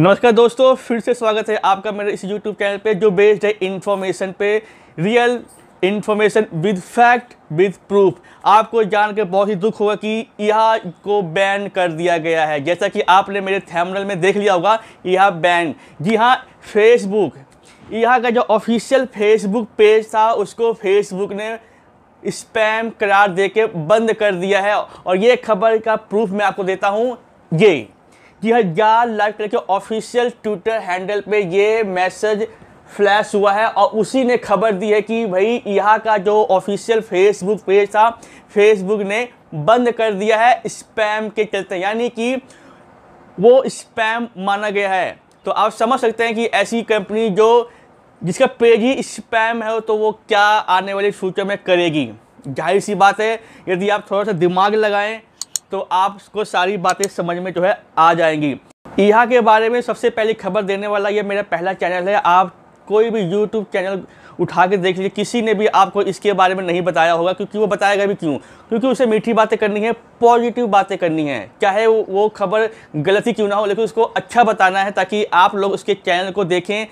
नमस्कार दोस्तों फिर से स्वागत है आपका मेरे इस यूट्यूब चैनल पे जो बेस्ड है इन्फॉर्मेशन पे real information with fact with proof आपको जान के बहुत ही दुख होगा कि यह को बैन कर दिया गया है जैसा कि आपने मेरे थैमरल में देख लिया होगा यह बैन जी हाँ फेसबुक यह का जो ऑफिशियल फेसबुक पेज था उसको फेसबुक ने स्पैम करार दे के बंद कर दिया है और ये खबर का प्रूफ मैं आपको देता हूँ ये जी हजार लाख के ऑफिशियल ट्विटर हैंडल पे ये मैसेज फ्लैश हुआ है और उसी ने खबर दी है कि भाई यहाँ का जो ऑफिशियल फेसबुक पेज था फेसबुक ने बंद कर दिया है स्पैम के चलते यानी कि वो स्पैम माना गया है तो आप समझ सकते हैं कि ऐसी कंपनी जो जिसका पेज ही स्पैम है तो वो क्या आने वाले फ्यूचर में करेगी जाहिर सी बात है यदि आप थोड़ा सा दिमाग लगाएं तो आपको सारी बातें समझ में जो है आ जाएंगी यहाँ के बारे में सबसे पहले खबर देने वाला ये मेरा पहला चैनल है आप कोई भी यूट्यूब चैनल उठा के देख लीजिए किसी ने भी आपको इसके बारे में नहीं बताया होगा क्योंकि वो बताएगा भी क्यों क्योंकि उसे मीठी बातें करनी है पॉजिटिव बातें करनी है चाहे वो, वो खबर गलती क्यों ना हो लेकिन उसको अच्छा बताना है ताकि आप लोग उसके चैनल को देखें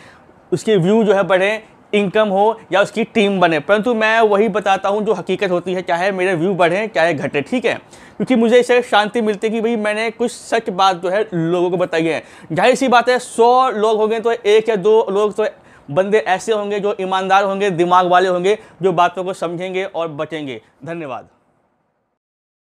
उसके व्यू जो है बढ़ें इनकम हो या उसकी टीम बने परंतु मैं वही बताता हूँ जो हकीकत होती है चाहे मेरे व्यू बढ़ें चाहे घटे ठीक है क्योंकि मुझे इससे शांति मिलती है कि भाई मैंने कुछ सच बात जो है लोगों को बताई है जाहिर सी बात है सौ लोग होंगे तो एक या दो लोग तो बंदे ऐसे होंगे जो ईमानदार होंगे दिमाग वाले होंगे जो बातों को समझेंगे और बचेंगे धन्यवाद